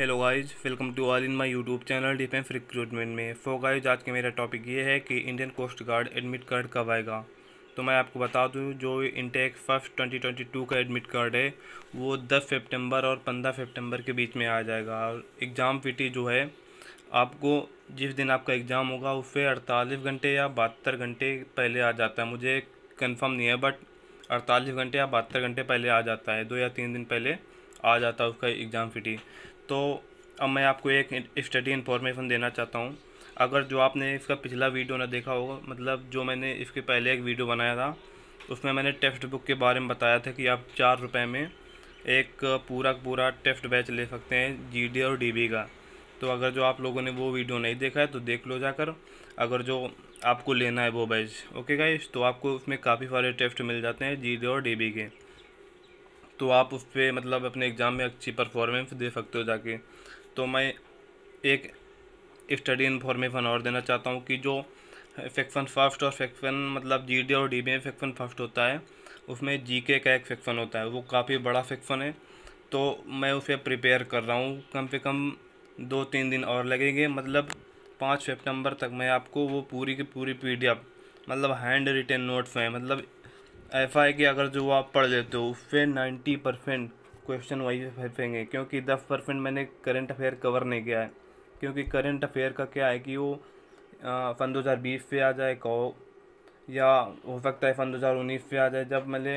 hello guys welcome to all in my YouTube channel defence recruitment में फो guys आज के मेरा टॉपिक ये है कि Indian coast guard admit card कब आएगा तो मैं आपको बता दूं जो intake first twenty twenty two का एडमिट कार्ड है वो दस सितंबर और पंद्रह सितंबर के बीच में आ जाएगा और एग्ज़ाम पीटी जो है आपको जिस दिन आपका एग्ज़ाम होगा उससे अड़तालीस घंटे या बहत्तर घंटे पहले आ जाता है मुझे कन्फर्म नहीं है बट अड़तालीस घंटे या बहत्तर घंटे पहले आ जाता है दो या तीन दिन पहले आ जाता है उसका एग्ज़ाम फिटी तो अब मैं आपको एक स्टडी इन्फॉर्मेशन देना चाहता हूँ अगर जो आपने इसका पिछला वीडियो ना देखा होगा मतलब जो मैंने इसके पहले एक वीडियो बनाया था उसमें मैंने टेक्स्ट बुक के बारे में बताया था कि आप चार रुपये में एक पूरा पूरा टेस्ट बैच ले सकते हैं जी और डी का तो अगर जो आप लोगों ने वो वीडियो नहीं देखा है तो देख लो जाकर अगर जो आपको लेना है वो बैच ओके गाइस तो आपको उसमें काफ़ी सारे टेस्ट मिल जाते हैं जी और डी के तो आप उस पर मतलब अपने एग्ज़ाम में अच्छी परफॉर्मेंस दे सकते हो जाके तो मैं एक स्टडी इन्फॉर्मेशन और देना चाहता हूँ कि जो सेक्शन फर्स्ट और सेक्शन मतलब डी और डी में सेक्शन फर्स्ट होता है उसमें के का एक सेक्शन होता है वो काफ़ी बड़ा सेक्शन है तो मैं उसे प्रिपेयर कर रहा हूँ कम से कम दो तीन दिन और लगेंगे मतलब पाँच सेप्टेम्बर तक मैं आपको वो पूरी की पूरी पी मतलब हैंड रिटेन नोट्स हैं मतलब एफ आई के अगर जो आप पढ़ लेते हो फिर नाइन्टी परसेंट क्वेश्चन वाइज फेंगे क्योंकि दस परसेंट मैंने करंट अफेयर कवर नहीं किया है क्योंकि करंट अफेयर का क्या है कि वो सन दो हज़ार बीस पे आ जाए कहो या हो सकता है सन दो हज़ार उन्नीस पे आ जाए जब मैंने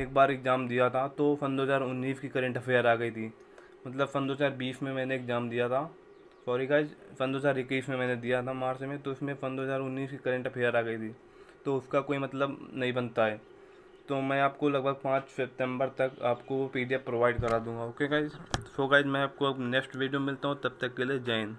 एक बार एग्ज़ाम दिया था तो सन दो हज़ार उन्नीस की करंट अफेयर आ गई थी मतलब सन दो हज़ार बीस में मैंने एग्ज़ाम दिया था सॉरी का सन दो हज़ार इक्कीस में मैंने दिया था मार्च में तो उसमें सन दो हज़ार उन्नीस की करंट अफेयर आ गई थी तो उसका कोई मतलब नहीं बनता है तो मैं आपको लगभग पाँच सितंबर तक आपको वो पी प्रोवाइड करा दूंगा ओके गाइज सो गाइज मैं आपको नेक्स्ट वीडियो मिलता हूँ तब तक के लिए जैन